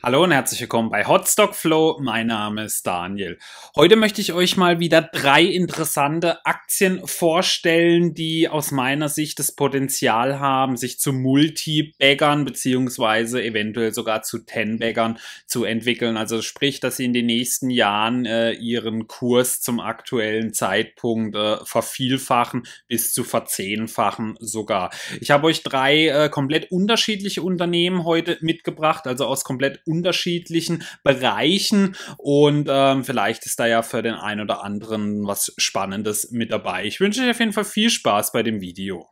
Hallo und herzlich willkommen bei Hotstock Flow. Mein Name ist Daniel. Heute möchte ich euch mal wieder drei interessante Aktien vorstellen, die aus meiner Sicht das Potenzial haben, sich zu Multibaggern beziehungsweise eventuell sogar zu Ten-Baggern zu entwickeln. Also sprich, dass sie in den nächsten Jahren äh, ihren Kurs zum aktuellen Zeitpunkt äh, vervielfachen bis zu verzehnfachen sogar. Ich habe euch drei äh, komplett unterschiedliche Unternehmen heute mitgebracht, also aus komplett unterschiedlichen Bereichen und ähm, vielleicht ist da ja für den einen oder anderen was Spannendes mit dabei. Ich wünsche euch auf jeden Fall viel Spaß bei dem Video.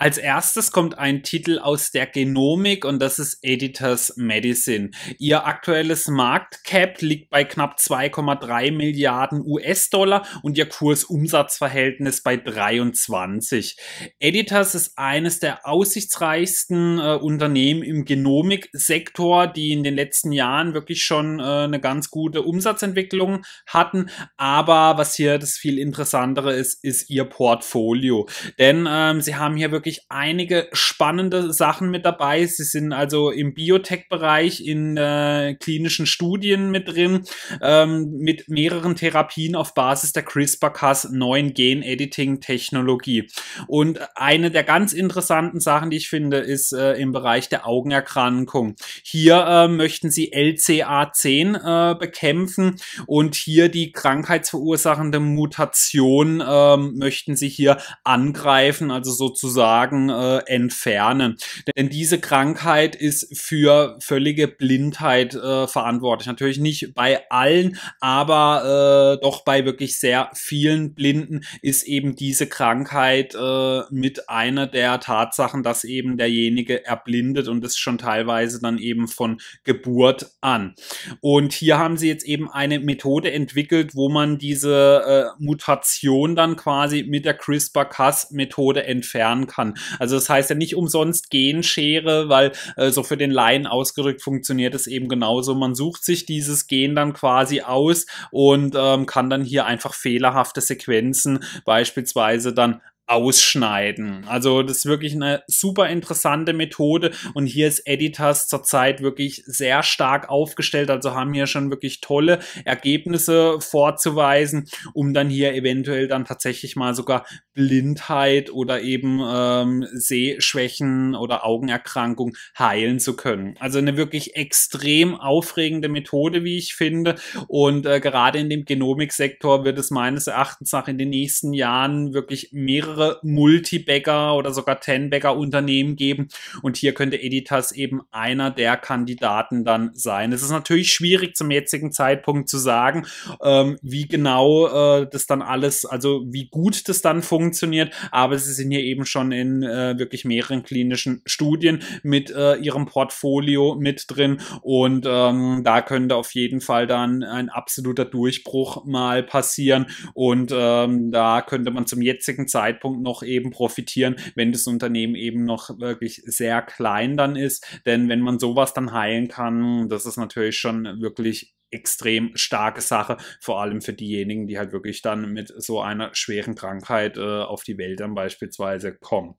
Als erstes kommt ein Titel aus der Genomik und das ist Editors Medicine. Ihr aktuelles Marktcap liegt bei knapp 2,3 Milliarden US-Dollar und ihr Kursumsatzverhältnis bei 23. Editors ist eines der aussichtsreichsten äh, Unternehmen im Genomiksektor, die in den letzten Jahren wirklich schon äh, eine ganz gute Umsatzentwicklung hatten. Aber was hier das viel interessantere ist, ist ihr Portfolio. Denn ähm, sie haben hier wirklich wirklich einige spannende Sachen mit dabei. Sie sind also im Biotech-Bereich in äh, klinischen Studien mit drin, ähm, mit mehreren Therapien auf Basis der CRISPR-Cas 9 Gen-Editing-Technologie. Und eine der ganz interessanten Sachen, die ich finde, ist äh, im Bereich der Augenerkrankung. Hier äh, möchten sie LCA10 äh, bekämpfen und hier die krankheitsverursachende Mutation ähm, möchten sie hier angreifen, also sozusagen sozusagen äh, entfernen. Denn diese Krankheit ist für völlige Blindheit äh, verantwortlich. Natürlich nicht bei allen, aber äh, doch bei wirklich sehr vielen Blinden ist eben diese Krankheit äh, mit einer der Tatsachen, dass eben derjenige erblindet und das schon teilweise dann eben von Geburt an. Und hier haben sie jetzt eben eine Methode entwickelt, wo man diese äh, Mutation dann quasi mit der CRISPR-Cas-Methode entfernen kann kann. Also das heißt ja nicht umsonst Genschere, weil äh, so für den Laien ausgerückt funktioniert es eben genauso. Man sucht sich dieses Gen dann quasi aus und ähm, kann dann hier einfach fehlerhafte Sequenzen beispielsweise dann ausschneiden. Also das ist wirklich eine super interessante Methode und hier ist Editas zurzeit wirklich sehr stark aufgestellt, also haben hier schon wirklich tolle Ergebnisse vorzuweisen, um dann hier eventuell dann tatsächlich mal sogar Blindheit oder eben ähm, Sehschwächen oder Augenerkrankung heilen zu können. Also eine wirklich extrem aufregende Methode, wie ich finde und äh, gerade in dem Genomiksektor wird es meines Erachtens nach in den nächsten Jahren wirklich mehrere andere Multibagger oder sogar Ten-Bagger Unternehmen geben. Und hier könnte Editas eben einer der Kandidaten dann sein. Es ist natürlich schwierig zum jetzigen Zeitpunkt zu sagen, ähm, wie genau äh, das dann alles, also wie gut das dann funktioniert. Aber sie sind hier eben schon in äh, wirklich mehreren klinischen Studien mit äh, ihrem Portfolio mit drin. Und ähm, da könnte auf jeden Fall dann ein absoluter Durchbruch mal passieren. Und ähm, da könnte man zum jetzigen Zeitpunkt Zeitpunkt noch eben profitieren, wenn das Unternehmen eben noch wirklich sehr klein dann ist. Denn wenn man sowas dann heilen kann, das ist natürlich schon wirklich extrem starke Sache, vor allem für diejenigen, die halt wirklich dann mit so einer schweren Krankheit äh, auf die Welt dann beispielsweise kommen.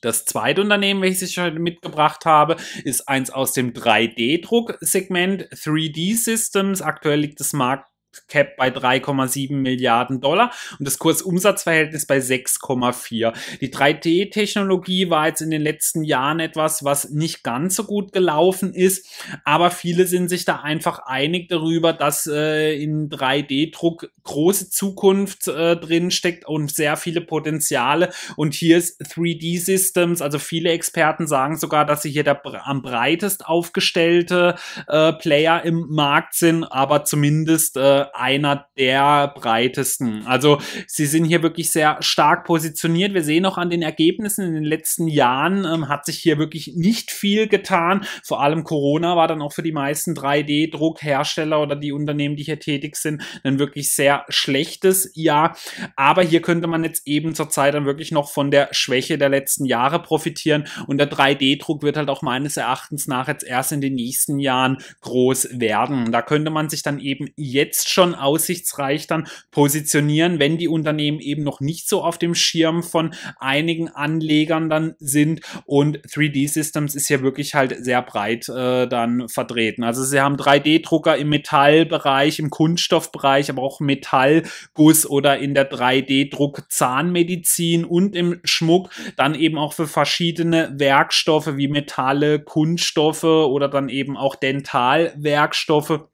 Das zweite Unternehmen, welches ich heute mitgebracht habe, ist eins aus dem 3D-Druck-Segment, 3D Systems. Aktuell liegt das Markt Cap bei 3,7 Milliarden Dollar und das Kursumsatzverhältnis bei 6,4. Die 3D-Technologie war jetzt in den letzten Jahren etwas, was nicht ganz so gut gelaufen ist, aber viele sind sich da einfach einig darüber, dass äh, in 3D-Druck große Zukunft äh, drin steckt und sehr viele Potenziale und hier ist 3D Systems, also viele Experten sagen sogar, dass sie hier der am breitest aufgestellte äh, Player im Markt sind, aber zumindest äh, einer der breitesten. Also sie sind hier wirklich sehr stark positioniert. Wir sehen auch an den Ergebnissen in den letzten Jahren ähm, hat sich hier wirklich nicht viel getan. Vor allem Corona war dann auch für die meisten 3D-Druckhersteller oder die Unternehmen, die hier tätig sind, ein wirklich sehr schlechtes Jahr. Aber hier könnte man jetzt eben zurzeit dann wirklich noch von der Schwäche der letzten Jahre profitieren. Und der 3D-Druck wird halt auch meines Erachtens nach jetzt erst in den nächsten Jahren groß werden. Da könnte man sich dann eben jetzt fast schon aussichtsreich dann positionieren, wenn die Unternehmen eben noch nicht so auf dem Schirm von einigen Anlegern dann sind. Und 3D Systems ist hier wirklich halt sehr breit äh, dann vertreten. Also sie haben 3D-Drucker im Metallbereich, im Kunststoffbereich, aber auch Metallguss oder in der 3D-Druck Zahnmedizin und im Schmuck, dann eben auch für verschiedene Werkstoffe wie Metalle, Kunststoffe oder dann eben auch Dentalwerkstoffe.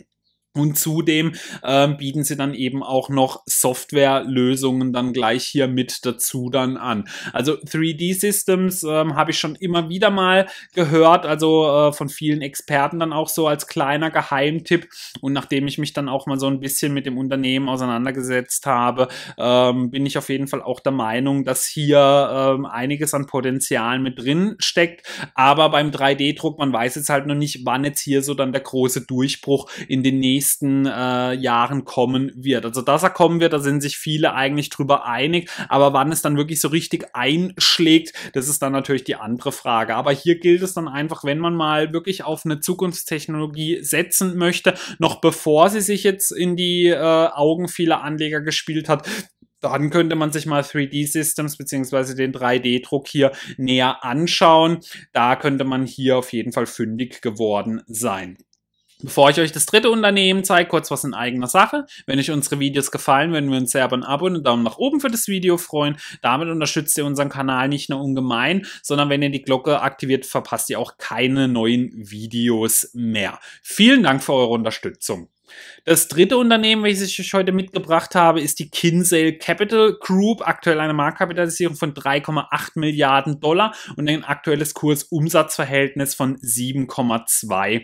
Und zudem ähm, bieten sie dann eben auch noch Softwarelösungen dann gleich hier mit dazu dann an. Also 3D Systems ähm, habe ich schon immer wieder mal gehört, also äh, von vielen Experten dann auch so als kleiner Geheimtipp. Und nachdem ich mich dann auch mal so ein bisschen mit dem Unternehmen auseinandergesetzt habe, ähm, bin ich auf jeden Fall auch der Meinung, dass hier ähm, einiges an Potenzial mit drin steckt. Aber beim 3D-Druck, man weiß jetzt halt noch nicht, wann jetzt hier so dann der große Durchbruch in den nächsten nächsten äh, Jahren kommen wird. Also, dass er kommen wird, da sind sich viele eigentlich drüber einig. Aber wann es dann wirklich so richtig einschlägt, das ist dann natürlich die andere Frage. Aber hier gilt es dann einfach, wenn man mal wirklich auf eine Zukunftstechnologie setzen möchte, noch bevor sie sich jetzt in die äh, Augen vieler Anleger gespielt hat, dann könnte man sich mal 3D-Systems beziehungsweise den 3D-Druck hier näher anschauen. Da könnte man hier auf jeden Fall fündig geworden sein. Bevor ich euch das dritte Unternehmen zeige, kurz was in eigener Sache. Wenn euch unsere Videos gefallen, würden wir uns sehr über ein Abo und einen Daumen nach oben für das Video freuen. Damit unterstützt ihr unseren Kanal nicht nur ungemein, sondern wenn ihr die Glocke aktiviert, verpasst ihr auch keine neuen Videos mehr. Vielen Dank für eure Unterstützung. Das dritte Unternehmen, welches ich euch heute mitgebracht habe, ist die Kinsale Capital Group, aktuell eine Marktkapitalisierung von 3,8 Milliarden Dollar und ein aktuelles Kursumsatzverhältnis von 7,2.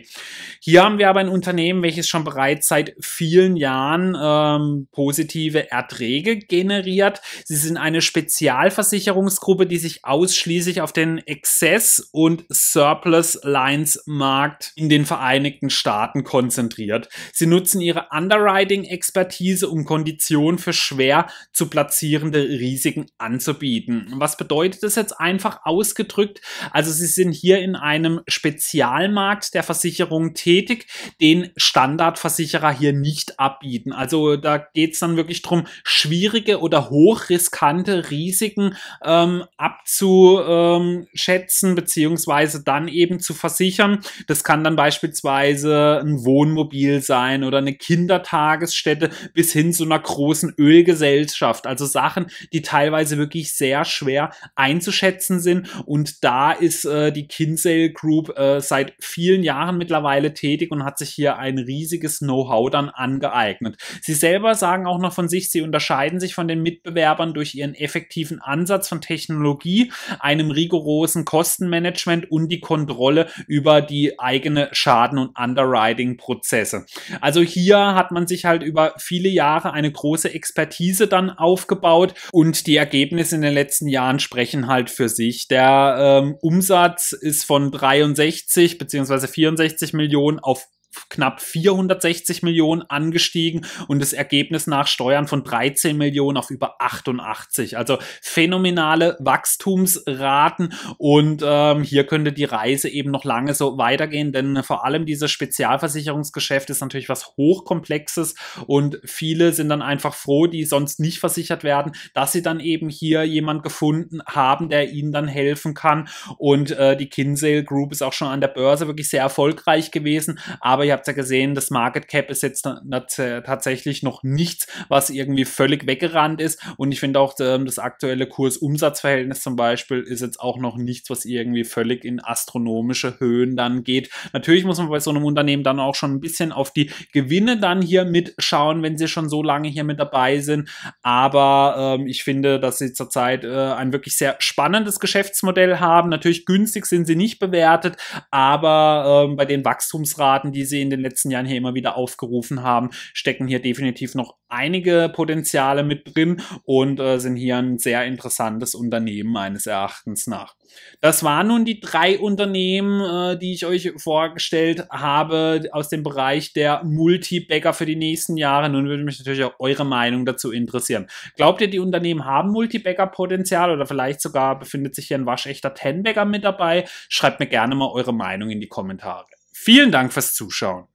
Hier haben wir aber ein Unternehmen, welches schon bereits seit vielen Jahren ähm, positive Erträge generiert. Sie sind eine Spezialversicherungsgruppe, die sich ausschließlich auf den Excess- und Surplus-Lines-Markt in den Vereinigten Staaten konzentriert. Sie nutzen ihre Underwriting-Expertise, um Konditionen für schwer zu platzierende Risiken anzubieten. Was bedeutet das jetzt einfach ausgedrückt? Also sie sind hier in einem Spezialmarkt der Versicherung tätig, den Standardversicherer hier nicht abbieten. Also da geht es dann wirklich darum, schwierige oder hochriskante Risiken ähm, abzuschätzen, beziehungsweise dann eben zu versichern. Das kann dann beispielsweise ein Wohnmobil sein, Verein oder eine Kindertagesstätte bis hin zu einer großen Ölgesellschaft. Also Sachen, die teilweise wirklich sehr schwer einzuschätzen sind. Und da ist äh, die Kinsale Group äh, seit vielen Jahren mittlerweile tätig und hat sich hier ein riesiges Know-how dann angeeignet. Sie selber sagen auch noch von sich, sie unterscheiden sich von den Mitbewerbern durch ihren effektiven Ansatz von Technologie, einem rigorosen Kostenmanagement und die Kontrolle über die eigene Schaden- und Underwriting-Prozesse. Also also hier hat man sich halt über viele Jahre eine große Expertise dann aufgebaut und die Ergebnisse in den letzten Jahren sprechen halt für sich. Der ähm, Umsatz ist von 63 beziehungsweise 64 Millionen auf knapp 460 Millionen angestiegen und das Ergebnis nach Steuern von 13 Millionen auf über 88. Also phänomenale Wachstumsraten und ähm, hier könnte die Reise eben noch lange so weitergehen, denn vor allem dieses Spezialversicherungsgeschäft ist natürlich was hochkomplexes und viele sind dann einfach froh, die sonst nicht versichert werden, dass sie dann eben hier jemand gefunden haben, der ihnen dann helfen kann und äh, die Kinsale Group ist auch schon an der Börse wirklich sehr erfolgreich gewesen, aber aber ihr habt ja gesehen, das Market Cap ist jetzt tatsächlich noch nichts, was irgendwie völlig weggerannt ist. Und ich finde auch ähm, das aktuelle Kurs-Umsatz-Verhältnis zum Beispiel ist jetzt auch noch nichts, was irgendwie völlig in astronomische Höhen dann geht. Natürlich muss man bei so einem Unternehmen dann auch schon ein bisschen auf die Gewinne dann hier mitschauen, wenn sie schon so lange hier mit dabei sind. Aber ähm, ich finde, dass sie zurzeit äh, ein wirklich sehr spannendes Geschäftsmodell haben. Natürlich günstig sind sie nicht bewertet, aber ähm, bei den Wachstumsraten, die sie sie in den letzten Jahren hier immer wieder aufgerufen haben, stecken hier definitiv noch einige Potenziale mit drin und äh, sind hier ein sehr interessantes Unternehmen meines Erachtens nach. Das waren nun die drei Unternehmen, äh, die ich euch vorgestellt habe aus dem Bereich der Multibagger für die nächsten Jahre. Nun würde mich natürlich auch eure Meinung dazu interessieren. Glaubt ihr, die Unternehmen haben Multibagger-Potenzial oder vielleicht sogar befindet sich hier ein waschechter Tenbagger mit dabei? Schreibt mir gerne mal eure Meinung in die Kommentare. Vielen Dank fürs Zuschauen.